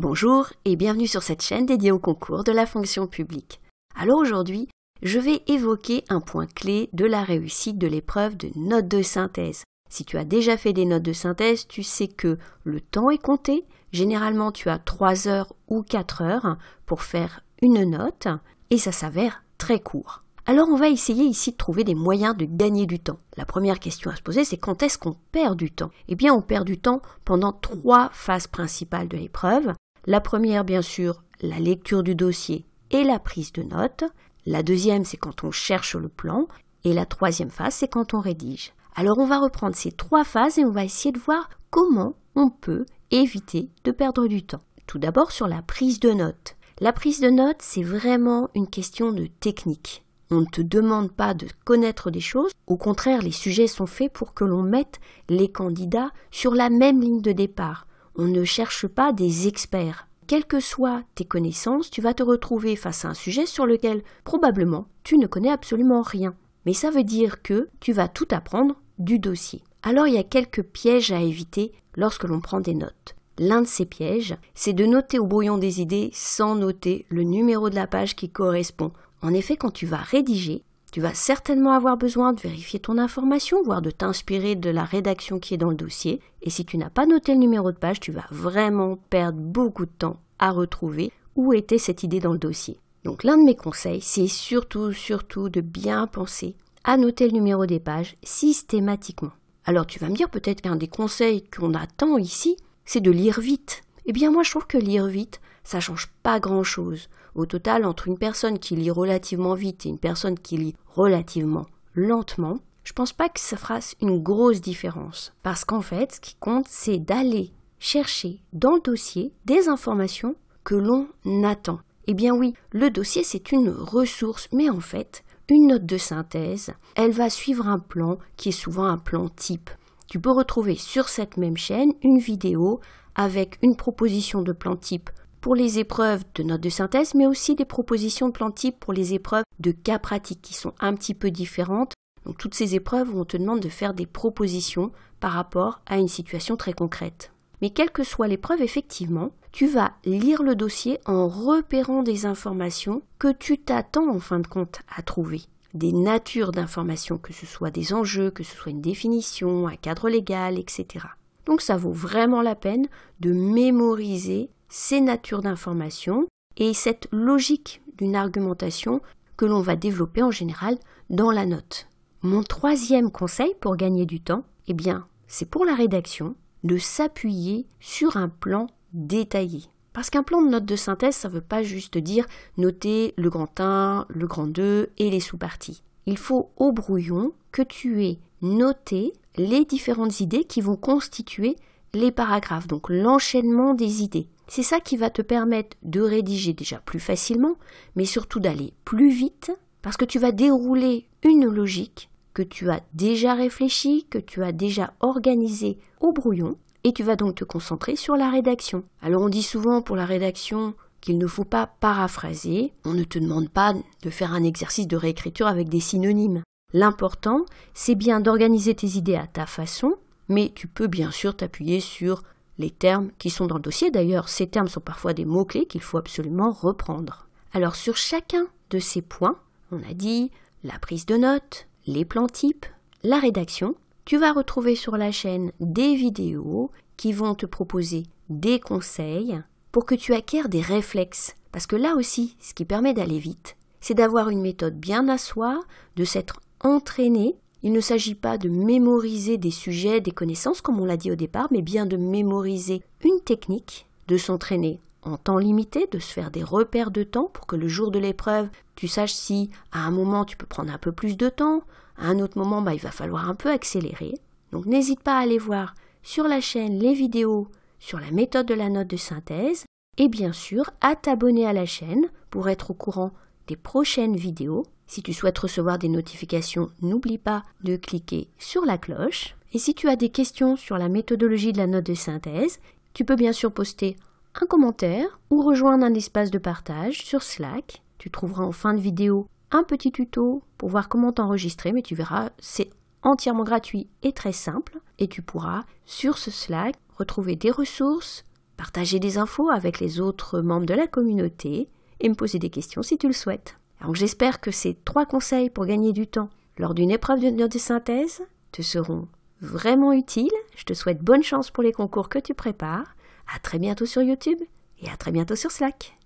Bonjour et bienvenue sur cette chaîne dédiée au concours de la fonction publique. Alors aujourd'hui, je vais évoquer un point clé de la réussite de l'épreuve de notes de synthèse. Si tu as déjà fait des notes de synthèse, tu sais que le temps est compté. Généralement, tu as 3 heures ou 4 heures pour faire une note et ça s'avère très court. Alors on va essayer ici de trouver des moyens de gagner du temps. La première question à se poser, c'est quand est-ce qu'on perd du temps Eh bien, on perd du temps pendant trois phases principales de l'épreuve. La première, bien sûr, la lecture du dossier et la prise de notes. La deuxième, c'est quand on cherche le plan. Et la troisième phase, c'est quand on rédige. Alors on va reprendre ces trois phases et on va essayer de voir comment on peut éviter de perdre du temps. Tout d'abord sur la prise de notes. La prise de notes, c'est vraiment une question de technique. On ne te demande pas de connaître des choses, au contraire, les sujets sont faits pour que l'on mette les candidats sur la même ligne de départ. On ne cherche pas des experts quelles que soient tes connaissances, tu vas te retrouver face à un sujet sur lequel probablement tu ne connais absolument rien. Mais ça veut dire que tu vas tout apprendre du dossier. Alors il y a quelques pièges à éviter lorsque l'on prend des notes. L'un de ces pièges, c'est de noter au brouillon des idées sans noter le numéro de la page qui correspond. En effet, quand tu vas rédiger, tu vas certainement avoir besoin de vérifier ton information, voire de t'inspirer de la rédaction qui est dans le dossier. Et si tu n'as pas noté le numéro de page, tu vas vraiment perdre beaucoup de temps à retrouver où était cette idée dans le dossier. Donc l'un de mes conseils, c'est surtout, surtout de bien penser à noter le numéro des pages systématiquement. Alors tu vas me dire peut-être qu'un des conseils qu'on attend ici, c'est de lire vite. Eh bien moi je trouve que lire vite, ça change pas grand-chose. Au total, entre une personne qui lit relativement vite et une personne qui lit relativement lentement, je pense pas que ça fasse une grosse différence. Parce qu'en fait, ce qui compte, c'est d'aller chercher dans le dossier des informations que l'on attend. Eh bien oui, le dossier, c'est une ressource, mais en fait, une note de synthèse, elle va suivre un plan qui est souvent un plan type. Tu peux retrouver sur cette même chaîne une vidéo avec une proposition de plan type pour les épreuves de notes de synthèse, mais aussi des propositions de plan type pour les épreuves de cas pratiques qui sont un petit peu différentes. Donc toutes ces épreuves où on te demande de faire des propositions par rapport à une situation très concrète. Mais quelle que soit l'épreuve, effectivement, tu vas lire le dossier en repérant des informations que tu t'attends en fin de compte à trouver. Des natures d'informations, que ce soit des enjeux, que ce soit une définition, un cadre légal, etc. Donc ça vaut vraiment la peine de mémoriser ces natures d'information et cette logique d'une argumentation que l'on va développer en général dans la note. Mon troisième conseil pour gagner du temps, eh bien, c'est pour la rédaction de s'appuyer sur un plan détaillé. Parce qu'un plan de note de synthèse, ça ne veut pas juste dire noter le grand 1, le grand 2 et les sous-parties. Il faut au brouillon que tu aies noté les différentes idées qui vont constituer les paragraphes, donc l'enchaînement des idées. C'est ça qui va te permettre de rédiger déjà plus facilement, mais surtout d'aller plus vite, parce que tu vas dérouler une logique que tu as déjà réfléchie, que tu as déjà organisée au brouillon, et tu vas donc te concentrer sur la rédaction. Alors on dit souvent pour la rédaction qu'il ne faut pas paraphraser, on ne te demande pas de faire un exercice de réécriture avec des synonymes. L'important, c'est bien d'organiser tes idées à ta façon, mais tu peux bien sûr t'appuyer sur les termes qui sont dans le dossier. D'ailleurs, ces termes sont parfois des mots-clés qu'il faut absolument reprendre. Alors sur chacun de ces points, on a dit la prise de notes, les plans types, la rédaction. Tu vas retrouver sur la chaîne des vidéos qui vont te proposer des conseils pour que tu acquières des réflexes. Parce que là aussi, ce qui permet d'aller vite, c'est d'avoir une méthode bien à soi, de s'être entraîné il ne s'agit pas de mémoriser des sujets, des connaissances, comme on l'a dit au départ, mais bien de mémoriser une technique, de s'entraîner en temps limité, de se faire des repères de temps pour que le jour de l'épreuve, tu saches si à un moment tu peux prendre un peu plus de temps, à un autre moment bah, il va falloir un peu accélérer. Donc n'hésite pas à aller voir sur la chaîne les vidéos sur la méthode de la note de synthèse et bien sûr à t'abonner à la chaîne pour être au courant des prochaines vidéos si tu souhaites recevoir des notifications, n'oublie pas de cliquer sur la cloche. Et si tu as des questions sur la méthodologie de la note de synthèse, tu peux bien sûr poster un commentaire ou rejoindre un espace de partage sur Slack. Tu trouveras en fin de vidéo un petit tuto pour voir comment t'enregistrer, mais tu verras, c'est entièrement gratuit et très simple. Et tu pourras, sur ce Slack, retrouver des ressources, partager des infos avec les autres membres de la communauté et me poser des questions si tu le souhaites j'espère que ces trois conseils pour gagner du temps lors d'une épreuve de synthèse te seront vraiment utiles. Je te souhaite bonne chance pour les concours que tu prépares. À très bientôt sur YouTube et à très bientôt sur Slack.